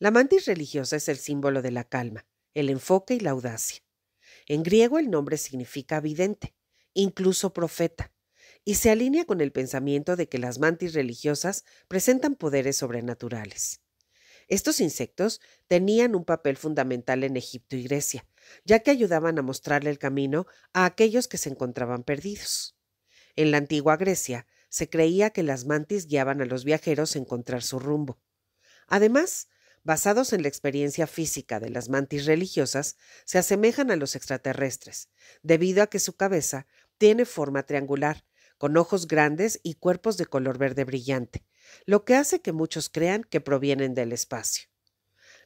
La mantis religiosa es el símbolo de la calma, el enfoque y la audacia. En griego el nombre significa vidente, incluso profeta, y se alinea con el pensamiento de que las mantis religiosas presentan poderes sobrenaturales. Estos insectos tenían un papel fundamental en Egipto y Grecia, ya que ayudaban a mostrarle el camino a aquellos que se encontraban perdidos. En la antigua Grecia se creía que las mantis guiaban a los viajeros a encontrar su rumbo. Además, basados en la experiencia física de las mantis religiosas, se asemejan a los extraterrestres, debido a que su cabeza tiene forma triangular, con ojos grandes y cuerpos de color verde brillante, lo que hace que muchos crean que provienen del espacio.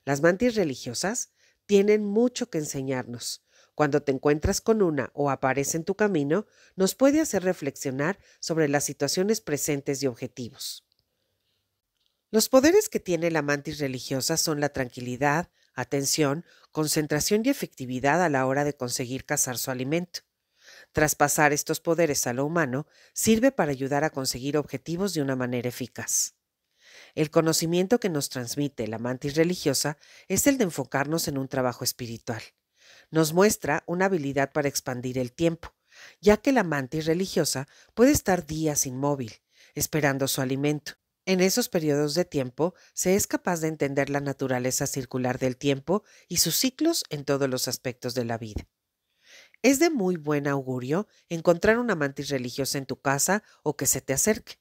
Las mantis religiosas tienen mucho que enseñarnos. Cuando te encuentras con una o aparece en tu camino, nos puede hacer reflexionar sobre las situaciones presentes y objetivos. Los poderes que tiene la mantis religiosa son la tranquilidad, atención, concentración y efectividad a la hora de conseguir cazar su alimento. Traspasar estos poderes a lo humano sirve para ayudar a conseguir objetivos de una manera eficaz. El conocimiento que nos transmite la mantis religiosa es el de enfocarnos en un trabajo espiritual. Nos muestra una habilidad para expandir el tiempo, ya que la mantis religiosa puede estar días inmóvil, esperando su alimento, en esos periodos de tiempo se es capaz de entender la naturaleza circular del tiempo y sus ciclos en todos los aspectos de la vida. Es de muy buen augurio encontrar una mantis religiosa en tu casa o que se te acerque,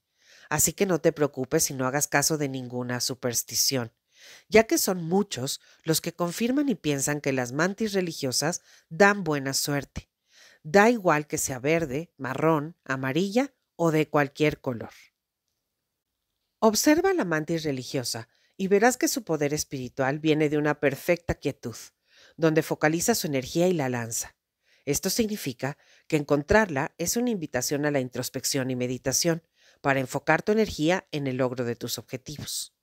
así que no te preocupes si no hagas caso de ninguna superstición, ya que son muchos los que confirman y piensan que las mantis religiosas dan buena suerte. Da igual que sea verde, marrón, amarilla o de cualquier color. Observa la mantis religiosa y verás que su poder espiritual viene de una perfecta quietud, donde focaliza su energía y la lanza. Esto significa que encontrarla es una invitación a la introspección y meditación para enfocar tu energía en el logro de tus objetivos.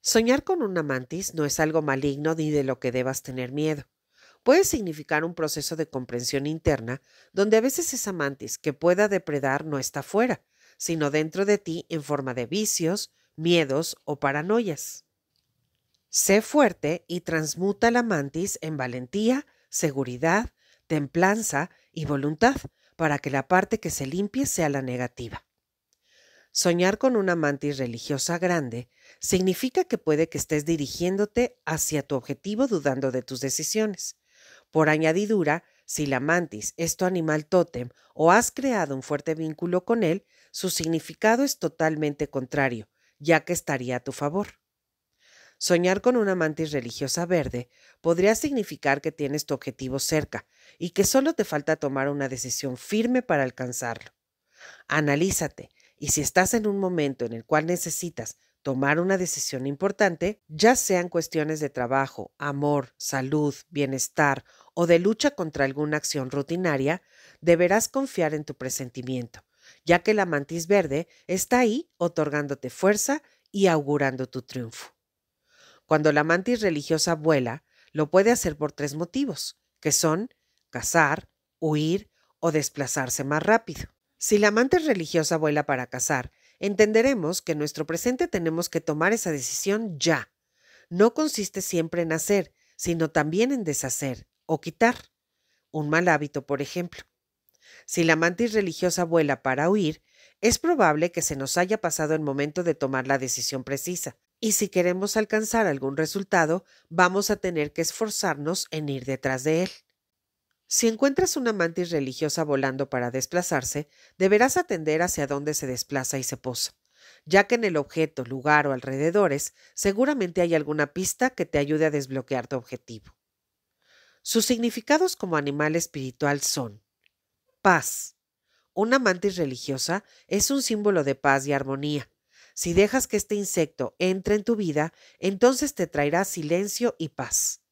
Soñar con una mantis no es algo maligno ni de lo que debas tener miedo. Puede significar un proceso de comprensión interna donde a veces esa mantis que pueda depredar no está fuera, sino dentro de ti en forma de vicios, miedos o paranoias. Sé fuerte y transmuta la mantis en valentía, seguridad, templanza y voluntad para que la parte que se limpie sea la negativa. Soñar con una mantis religiosa grande significa que puede que estés dirigiéndote hacia tu objetivo dudando de tus decisiones. Por añadidura, si la mantis es tu animal tótem o has creado un fuerte vínculo con él, su significado es totalmente contrario, ya que estaría a tu favor. Soñar con una mantis religiosa verde podría significar que tienes tu objetivo cerca y que solo te falta tomar una decisión firme para alcanzarlo. Analízate y si estás en un momento en el cual necesitas tomar una decisión importante, ya sean cuestiones de trabajo, amor, salud, bienestar o de lucha contra alguna acción rutinaria, deberás confiar en tu presentimiento ya que la mantis verde está ahí otorgándote fuerza y augurando tu triunfo. Cuando la mantis religiosa vuela, lo puede hacer por tres motivos, que son cazar, huir o desplazarse más rápido. Si la mantis religiosa vuela para cazar, entenderemos que en nuestro presente tenemos que tomar esa decisión ya. No consiste siempre en hacer, sino también en deshacer o quitar. Un mal hábito, por ejemplo. Si la mantis religiosa vuela para huir, es probable que se nos haya pasado el momento de tomar la decisión precisa, y si queremos alcanzar algún resultado, vamos a tener que esforzarnos en ir detrás de él. Si encuentras una mantis religiosa volando para desplazarse, deberás atender hacia dónde se desplaza y se posa, ya que en el objeto, lugar o alrededores seguramente hay alguna pista que te ayude a desbloquear tu objetivo. Sus significados como animal espiritual son Paz. Una mantis religiosa es un símbolo de paz y armonía. Si dejas que este insecto entre en tu vida, entonces te traerá silencio y paz.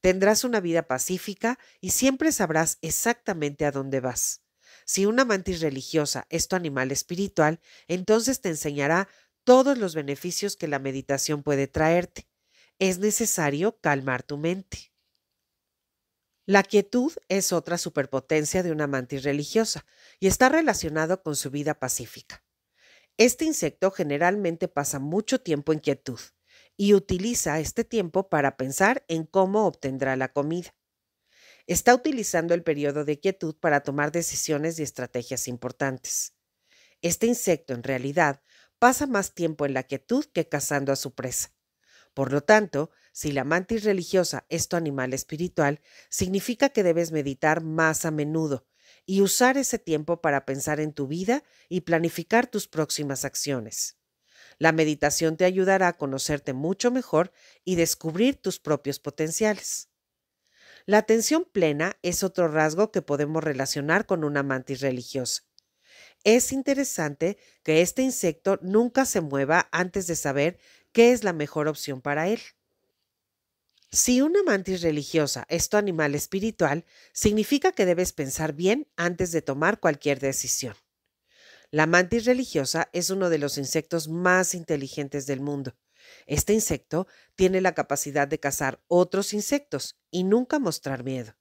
Tendrás una vida pacífica y siempre sabrás exactamente a dónde vas. Si una mantis religiosa es tu animal espiritual, entonces te enseñará todos los beneficios que la meditación puede traerte. Es necesario calmar tu mente. La quietud es otra superpotencia de una mantis religiosa y está relacionado con su vida pacífica. Este insecto generalmente pasa mucho tiempo en quietud y utiliza este tiempo para pensar en cómo obtendrá la comida. Está utilizando el periodo de quietud para tomar decisiones y estrategias importantes. Este insecto en realidad pasa más tiempo en la quietud que cazando a su presa. Por lo tanto, si la mantis religiosa es tu animal espiritual, significa que debes meditar más a menudo y usar ese tiempo para pensar en tu vida y planificar tus próximas acciones. La meditación te ayudará a conocerte mucho mejor y descubrir tus propios potenciales. La atención plena es otro rasgo que podemos relacionar con una mantis religiosa. Es interesante que este insecto nunca se mueva antes de saber qué es la mejor opción para él. Si una mantis religiosa es tu animal espiritual, significa que debes pensar bien antes de tomar cualquier decisión. La mantis religiosa es uno de los insectos más inteligentes del mundo. Este insecto tiene la capacidad de cazar otros insectos y nunca mostrar miedo.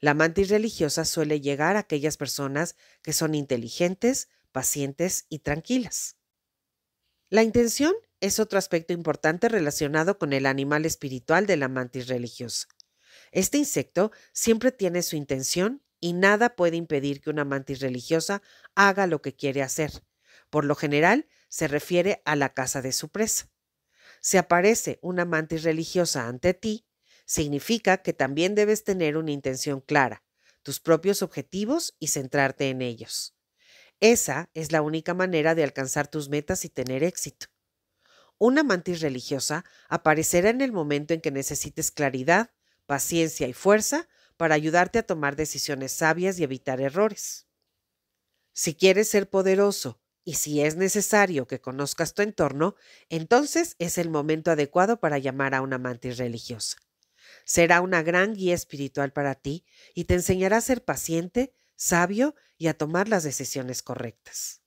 La mantis religiosa suele llegar a aquellas personas que son inteligentes, pacientes y tranquilas. La intención es otro aspecto importante relacionado con el animal espiritual de la mantis religiosa. Este insecto siempre tiene su intención y nada puede impedir que una mantis religiosa haga lo que quiere hacer. Por lo general, se refiere a la casa de su presa. Si aparece una mantis religiosa ante ti, significa que también debes tener una intención clara, tus propios objetivos y centrarte en ellos. Esa es la única manera de alcanzar tus metas y tener éxito una mantis religiosa aparecerá en el momento en que necesites claridad, paciencia y fuerza para ayudarte a tomar decisiones sabias y evitar errores. Si quieres ser poderoso y si es necesario que conozcas tu entorno, entonces es el momento adecuado para llamar a una mantis religiosa. Será una gran guía espiritual para ti y te enseñará a ser paciente, sabio y a tomar las decisiones correctas.